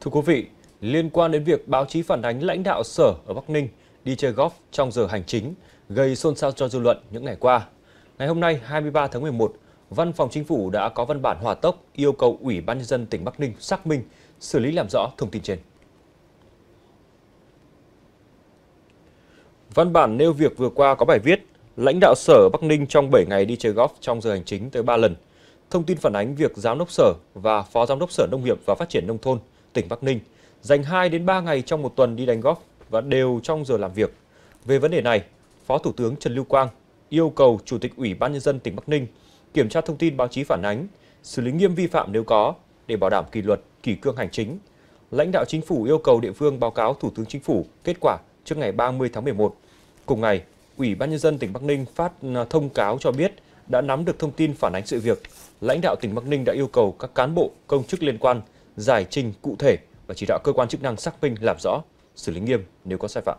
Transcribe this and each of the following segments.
Thưa quý vị, liên quan đến việc báo chí phản ánh lãnh đạo sở ở Bắc Ninh đi chơi golf trong giờ hành chính gây xôn xao cho dư luận những ngày qua. Ngày hôm nay 23 tháng 11, Văn phòng Chính phủ đã có văn bản hòa tốc yêu cầu Ủy ban nhân dân tỉnh Bắc Ninh xác minh, xử lý làm rõ thông tin trên. Văn bản nêu việc vừa qua có bài viết lãnh đạo sở Bắc Ninh trong 7 ngày đi chơi golf trong giờ hành chính tới 3 lần. Thông tin phản ánh việc giám đốc sở và phó giám đốc sở nông nghiệp và phát triển nông thôn tỉnh Bắc Ninh dành 2 đến 3 ngày trong một tuần đi đánh golf và đều trong giờ làm việc. Về vấn đề này, Phó Thủ tướng Trần Lưu Quang yêu cầu Chủ tịch Ủy ban nhân dân tỉnh Bắc Ninh kiểm tra thông tin báo chí phản ánh, xử lý nghiêm vi phạm nếu có để bảo đảm kỷ luật, kỷ cương hành chính. Lãnh đạo chính phủ yêu cầu địa phương báo cáo Thủ tướng Chính phủ kết quả trước ngày 30 tháng 11. Cùng ngày, Ủy ban nhân dân tỉnh Bắc Ninh phát à, thông cáo cho biết đã nắm được thông tin phản ánh sự việc. Lãnh đạo tỉnh Bắc Ninh đã yêu cầu các cán bộ, công chức liên quan giải trình cụ thể và chỉ đạo cơ quan chức năng xác minh làm rõ, xử lý nghiêm nếu có sai phạm.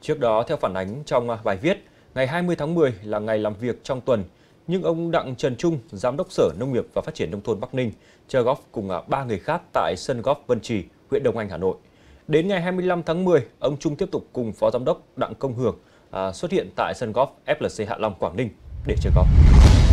Trước đó, theo phản ánh trong bài viết, ngày 20 tháng 10 là ngày làm việc trong tuần, nhưng ông Đặng Trần Trung, Giám đốc Sở Nông nghiệp và Phát triển Nông thôn Bắc Ninh, chơi golf cùng à, ba người khác tại sân golf Vân Trì, huyện Đông Anh, Hà Nội. Đến ngày 25 tháng 10, ông Trung tiếp tục cùng Phó Giám đốc Đặng Công Hưởng à, xuất hiện tại sân golf FLC Hạ Long, Quảng Ninh để chơi golf.